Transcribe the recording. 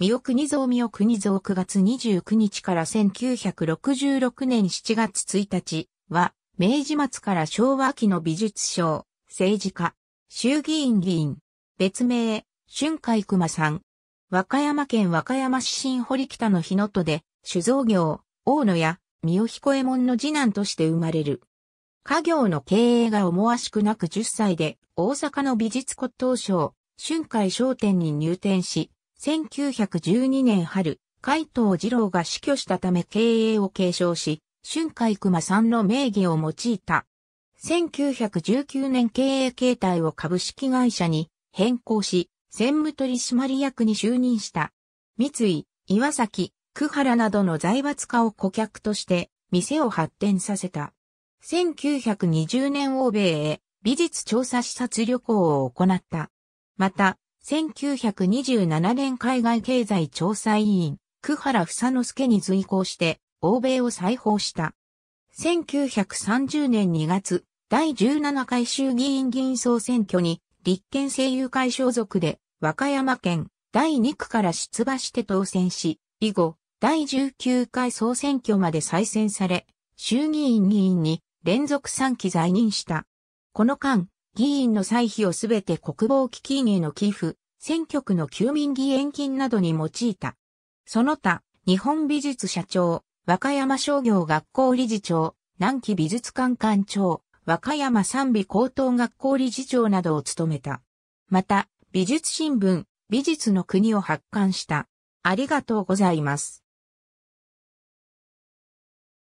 三尾国蔵三尾国蔵9月29日から1966年7月1日は、明治末から昭和期の美術賞、政治家、衆議院議員、別名、春海熊さん。和歌山県和歌山市新堀北の日野戸で、酒造業、大野や三尾彦右衛門の次男として生まれる。家業の経営が思わしくなく10歳で、大阪の美術骨董賞、春海商店に入店し、1912年春、海藤二郎が死去したため経営を継承し、春海熊さんの名義を用いた。1919年経営形態を株式会社に変更し、専務取締役に就任した。三井、岩崎、久原などの財閥家を顧客として店を発展させた。1920年欧米へ美術調査視察旅行を行った。また、1927年海外経済調査委員、久原房之助に随行して、欧米を再訪した。1930年2月、第17回衆議院議員総選挙に、立憲政友会所属で、和歌山県第2区から出馬して当選し、以後、第19回総選挙まで再選され、衆議院議員に連続3期在任した。この間、議員の歳費をすべて国防基金への寄付、選挙区の休眠議員金などに用いた。その他、日本美術社長、和歌山商業学校理事長、南紀美術館館長、和歌山三美高等学校理事長などを務めた。また、美術新聞、美術の国を発刊した。ありがとうございます。